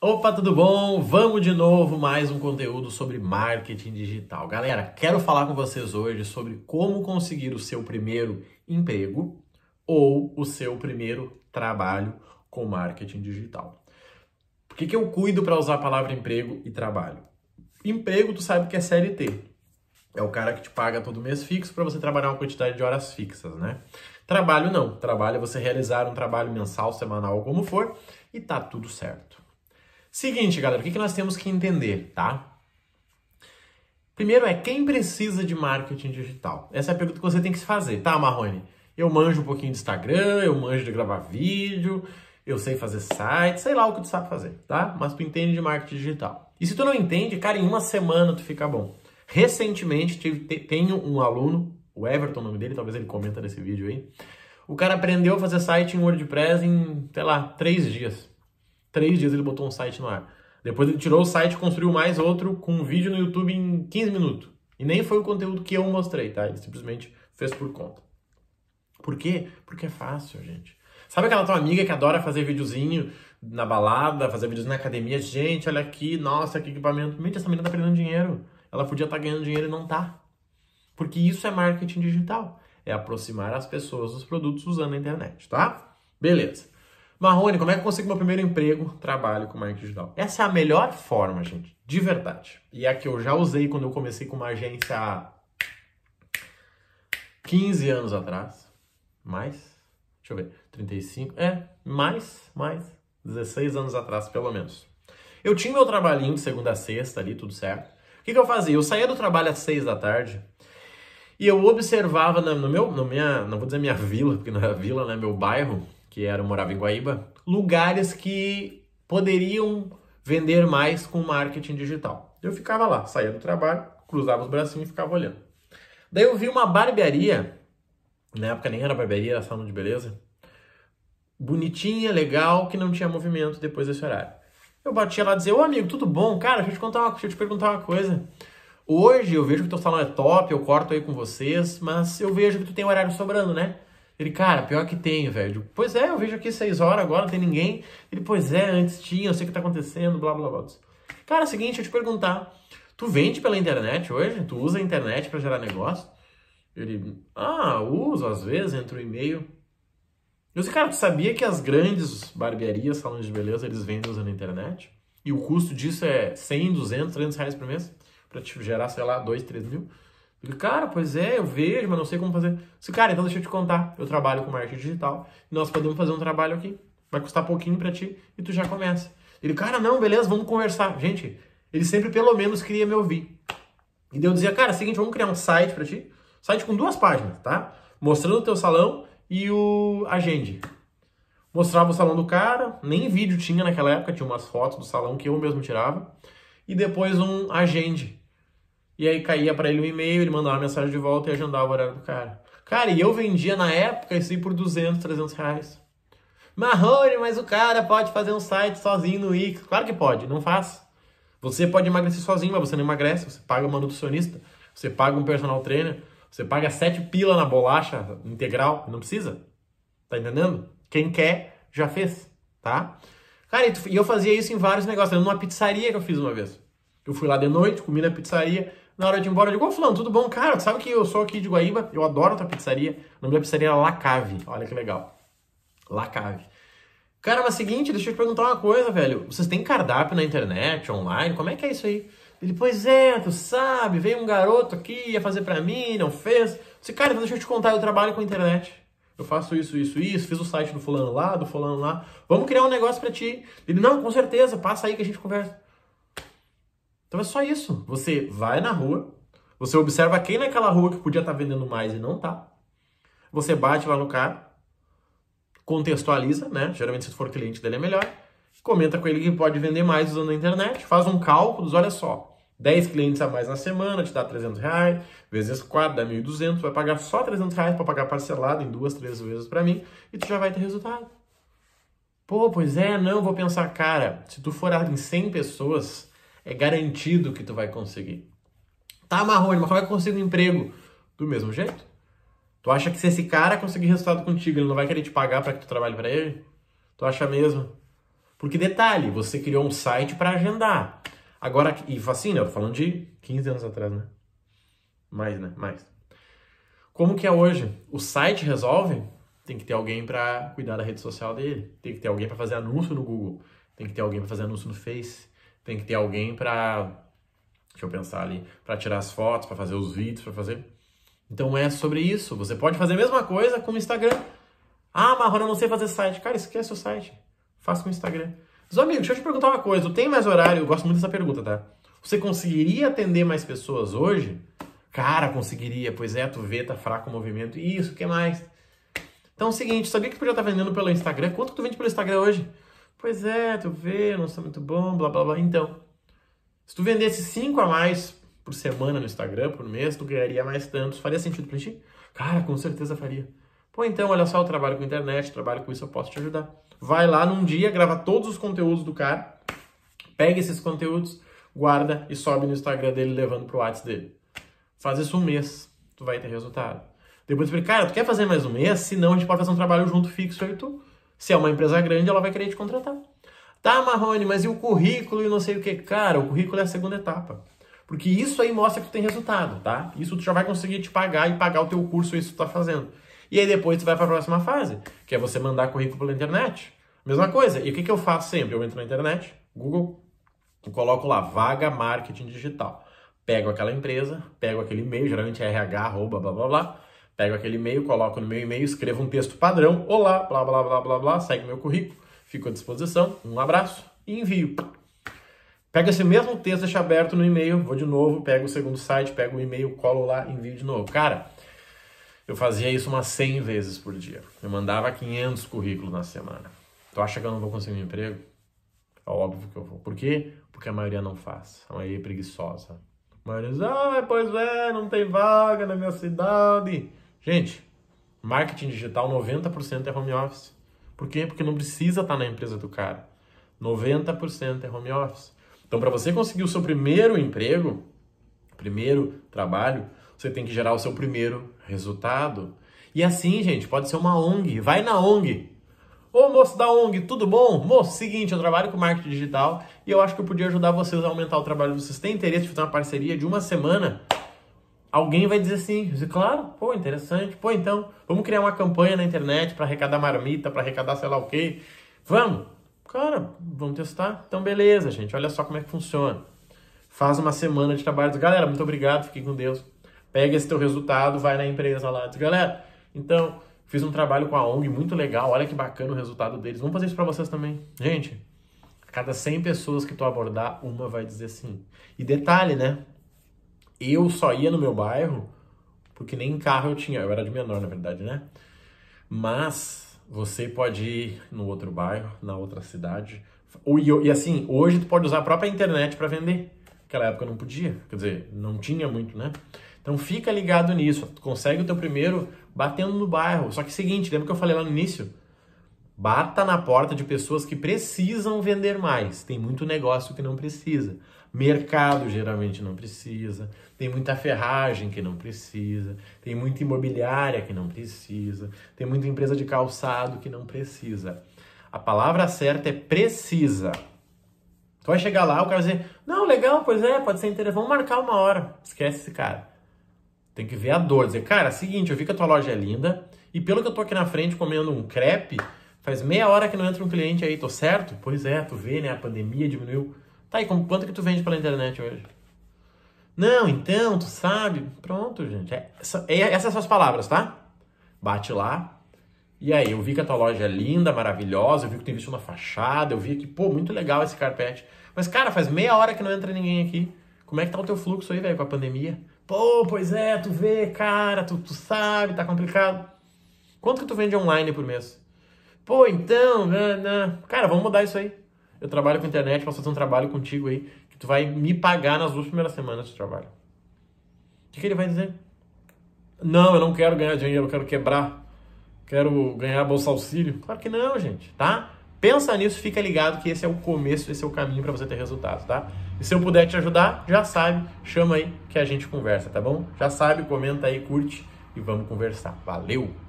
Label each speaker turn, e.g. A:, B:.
A: Opa, tudo bom? Vamos de novo mais um conteúdo sobre marketing digital. Galera, quero falar com vocês hoje sobre como conseguir o seu primeiro emprego ou o seu primeiro trabalho com marketing digital. Por que, que eu cuido para usar a palavra emprego e trabalho? Emprego, tu sabe que é CLT. É o cara que te paga todo mês fixo para você trabalhar uma quantidade de horas fixas, né? Trabalho não. Trabalho é você realizar um trabalho mensal, semanal, como for, e tá tudo certo. Seguinte, galera, o que, que nós temos que entender, tá? Primeiro é quem precisa de marketing digital? Essa é a pergunta que você tem que se fazer, tá, Marrone? Eu manjo um pouquinho de Instagram, eu manjo de gravar vídeo, eu sei fazer site, sei lá o que tu sabe fazer, tá? Mas tu entende de marketing digital. E se tu não entende, cara, em uma semana tu fica bom. Recentemente tive, te, tenho um aluno, o Everton, o nome dele, talvez ele comenta nesse vídeo aí. O cara aprendeu a fazer site em WordPress em, sei lá, três dias três dias ele botou um site no ar. Depois ele tirou o site, construiu mais outro com um vídeo no YouTube em 15 minutos. E nem foi o conteúdo que eu mostrei, tá? Ele simplesmente fez por conta. Por quê? Porque é fácil, gente. Sabe aquela tua amiga que adora fazer videozinho na balada, fazer videozinho na academia? Gente, olha aqui, nossa, que equipamento. Mente, essa menina tá perdendo dinheiro. Ela podia estar tá ganhando dinheiro e não tá. Porque isso é marketing digital. É aproximar as pessoas dos produtos usando a internet, tá? Beleza. Marrone, como é que eu consigo meu primeiro emprego? Trabalho com marketing digital. Essa é a melhor forma, gente, de verdade. E é a que eu já usei quando eu comecei com uma agência há 15 anos atrás. Mais? Deixa eu ver. 35? É, mais, mais. 16 anos atrás, pelo menos. Eu tinha meu trabalhinho de segunda a sexta ali, tudo certo. O que, que eu fazia? Eu saía do trabalho às 6 da tarde. E eu observava no meu, no minha, não vou dizer minha vila, porque não é vila, né? Meu bairro, que era, morava em Guaíba, lugares que poderiam vender mais com marketing digital. Eu ficava lá, saía do trabalho, cruzava os bracinhos e ficava olhando. Daí eu vi uma barbearia, na época nem era barbearia, era salão de beleza, bonitinha, legal, que não tinha movimento depois desse horário. Eu batia lá e dizia, ô amigo, tudo bom? Cara, deixa eu te, contar uma, deixa eu te perguntar uma coisa. Hoje eu vejo que teu salão é top, eu corto aí com vocês, mas eu vejo que tu tem horário sobrando, né? Ele, cara, pior que tem velho. Tipo, pois é, eu vejo aqui seis horas agora, não tem ninguém. Ele, pois é, antes tinha, eu sei o que tá acontecendo, blá, blá, blá. Cara, é o seguinte, deixa eu te perguntar. Tu vende pela internet hoje? Tu usa a internet para gerar negócio? Ele, ah, uso às vezes, entra o e-mail. Eu disse, cara, tu sabia que as grandes barbearias, salões de beleza, eles vendem usando a internet? E o custo disso é 100, 200, 300 reais por mês? Pra te tipo, gerar, sei lá, 2, 3 mil? Ele cara, pois é, eu vejo, mas não sei como fazer. Disse, cara, então deixa eu te contar. Eu trabalho com marketing digital e nós podemos fazer um trabalho aqui. Vai custar pouquinho para ti e tu já começa. Ele, cara, não, beleza, vamos conversar. Gente, ele sempre pelo menos queria me ouvir. E eu dizia, cara, é seguinte, vamos criar um site para ti. Site com duas páginas, tá? Mostrando o teu salão e o Agende. Mostrava o salão do cara, nem vídeo tinha naquela época, tinha umas fotos do salão que eu mesmo tirava. E depois um Agende, e aí caía para ele um e-mail, ele mandava uma mensagem de volta e agendava o horário do cara. Cara, e eu vendia na época isso aí por 200, 300 reais. Marrone, mas o cara pode fazer um site sozinho no Wix. Claro que pode, não faz. Você pode emagrecer sozinho, mas você não emagrece. Você paga uma nutricionista, você paga um personal trainer, você paga sete pila na bolacha integral. Não precisa. Tá entendendo? Quem quer, já fez, tá? Cara, e eu fazia isso em vários negócios. Eu numa pizzaria que eu fiz uma vez. Eu fui lá de noite, comi na pizzaria, na hora de ir embora, eu digo, ô fulano, tudo bom? Cara, sabe que eu sou aqui de Guaíba, eu adoro tua pizzaria. O nome da pizzaria era é Lacave, olha que legal. Lacave. Cara, mas seguinte, deixa eu te perguntar uma coisa, velho. Vocês têm cardápio na internet, online? Como é que é isso aí? Ele, pois é, tu sabe, veio um garoto aqui, ia fazer pra mim, não fez. Você, cara, então deixa eu te contar, eu trabalho com internet. Eu faço isso, isso, isso, fiz o site do fulano lá, do fulano lá. Vamos criar um negócio pra ti. Ele, não, com certeza, passa aí que a gente conversa. Então é só isso. Você vai na rua, você observa quem naquela rua que podia estar tá vendendo mais e não tá. Você bate lá no cara, contextualiza, né? Geralmente se for cliente dele é melhor. Comenta com ele que pode vender mais usando a internet, faz um cálculo, olha só, 10 clientes a mais na semana, te dá 300 reais, vezes 4, dá 1.200, vai pagar só 300 reais para pagar parcelado em duas, três vezes para mim e tu já vai ter resultado. Pô, pois é, não, vou pensar, cara, se tu for em 100 pessoas, é garantido que tu vai conseguir. Tá, Marrone, mas eu consigo um emprego do mesmo jeito? Tu acha que se esse cara conseguir resultado contigo, ele não vai querer te pagar para que tu trabalhe para ele? Tu acha mesmo? Porque detalhe, você criou um site para agendar. Agora, e assim, né, falando de 15 anos atrás, né? Mais, né? Mais. Como que é hoje? O site resolve? Tem que ter alguém para cuidar da rede social dele. Tem que ter alguém para fazer anúncio no Google. Tem que ter alguém para fazer anúncio no Face tem que ter alguém para deixa eu pensar ali, para tirar as fotos, para fazer os vídeos, para fazer. Então é sobre isso. Você pode fazer a mesma coisa com o Instagram. Ah, Marrona, não sei fazer site. Cara, esquece o site. Faça com o Instagram. Mas, amigo, deixa eu te perguntar uma coisa. Tu tem mais horário? Eu gosto muito dessa pergunta, tá? Você conseguiria atender mais pessoas hoje? Cara, conseguiria. Pois é, tu vê, tá fraco o movimento. Isso, o que mais? Então é o seguinte, sabia que tu podia estar tá vendendo pelo Instagram? Quanto que tu vende pelo Instagram hoje? Pois é, tu vê, não está muito bom, blá blá blá. Então, se tu vendesse 5 a mais por semana no Instagram, por mês, tu ganharia mais tantos. Faria sentido pra ti? Cara, com certeza faria. Pô, então, olha só, eu trabalho com internet, trabalho com isso, eu posso te ajudar. Vai lá num dia, grava todos os conteúdos do cara, pega esses conteúdos, guarda e sobe no Instagram dele, levando pro WhatsApp dele. Faz isso um mês, tu vai ter resultado. Depois tu cara, tu quer fazer mais um mês? Se não, a gente pode fazer um trabalho junto fixo, aí tu se é uma empresa grande, ela vai querer te contratar. Tá, Marrone, mas e o currículo e não sei o que? Cara, o currículo é a segunda etapa. Porque isso aí mostra que tu tem resultado, tá? Isso tu já vai conseguir te pagar e pagar o teu curso, isso que tu tá fazendo. E aí depois tu vai para a próxima fase, que é você mandar currículo pela internet. Mesma coisa. E o que, que eu faço sempre? Eu entro na internet, Google, coloco lá vaga marketing digital. Pego aquela empresa, pego aquele e-mail, geralmente é RH, blá blá blá blá Pego aquele e-mail, coloco no meu e-mail, escrevo um texto padrão, olá, blá, blá, blá, blá, blá, segue meu currículo, fico à disposição, um abraço e envio. Pego esse mesmo texto, deixa aberto no e-mail, vou de novo, pego o segundo site, pego o e-mail, colo lá, envio de novo. Cara, eu fazia isso umas 100 vezes por dia. Eu mandava 500 currículos na semana. Tu acha que eu não vou conseguir um emprego? É óbvio que eu vou. Por quê? Porque a maioria não faz. A maioria é preguiçosa. A maioria diz, ah, pois é, não tem vaga na minha cidade. Gente, marketing digital 90% é home office. Por quê? Porque não precisa estar na empresa do cara. 90% é home office. Então, para você conseguir o seu primeiro emprego, primeiro trabalho, você tem que gerar o seu primeiro resultado. E assim, gente, pode ser uma ONG. Vai na ONG. Ô moço da ONG, tudo bom? Moço, seguinte, eu trabalho com marketing digital e eu acho que eu podia ajudar vocês a aumentar o trabalho. Vocês têm interesse de fazer uma parceria de uma semana? alguém vai dizer sim, claro, pô, interessante, pô, então, vamos criar uma campanha na internet para arrecadar marmita, para arrecadar sei lá o quê. Vamos? Cara, vamos testar? Então, beleza, gente, olha só como é que funciona. Faz uma semana de trabalho, diz, galera, muito obrigado, fique com Deus. Pega esse teu resultado, vai na empresa lá, diz, galera, então, fiz um trabalho com a ONG muito legal, olha que bacana o resultado deles, vamos fazer isso para vocês também. Gente, a cada 100 pessoas que tu abordar, uma vai dizer sim. E detalhe, né? Eu só ia no meu bairro porque nem carro eu tinha, eu era de menor, na verdade, né? Mas você pode ir no outro bairro, na outra cidade. E, assim, hoje tu pode usar a própria internet para vender. Naquela época não podia, quer dizer, não tinha muito, né? Então fica ligado nisso, tu consegue o teu primeiro batendo no bairro. Só que seguinte, lembra que eu falei lá no início? Bata na porta de pessoas que precisam vender mais. Tem muito negócio que não precisa. Mercado geralmente não precisa, tem muita ferragem que não precisa, tem muita imobiliária que não precisa, tem muita empresa de calçado que não precisa. A palavra certa é precisa. Tu vai chegar lá, o cara vai dizer: Não, legal, pois é, pode ser interessante, vamos marcar uma hora. Esquece esse cara. Tem que ver a dor, dizer: Cara, é seguinte, eu vi que a tua loja é linda e pelo que eu tô aqui na frente comendo um crepe, faz meia hora que não entra um cliente aí, tô certo? Pois é, tu vê, né? A pandemia diminuiu. Tá, e quanto que tu vende pela internet hoje? Não, então, tu sabe. Pronto, gente. É, é, essas são as palavras, tá? Bate lá. E aí, eu vi que a tua loja é linda, maravilhosa, eu vi que tu investiu na fachada, eu vi que, pô, muito legal esse carpete. Mas, cara, faz meia hora que não entra ninguém aqui. Como é que tá o teu fluxo aí, velho, com a pandemia? Pô, pois é, tu vê, cara, tu, tu sabe, tá complicado. Quanto que tu vende online por mês? Pô, então, na... Né, né. cara, vamos mudar isso aí eu trabalho com internet, posso fazer um trabalho contigo aí, que tu vai me pagar nas duas primeiras semanas de trabalho. O que, que ele vai dizer? Não, eu não quero ganhar dinheiro, eu quero quebrar. Quero ganhar bolsa auxílio. Claro que não, gente, tá? Pensa nisso, fica ligado que esse é o começo, esse é o caminho para você ter resultados, tá? E se eu puder te ajudar, já sabe, chama aí que a gente conversa, tá bom? Já sabe, comenta aí, curte e vamos conversar. Valeu!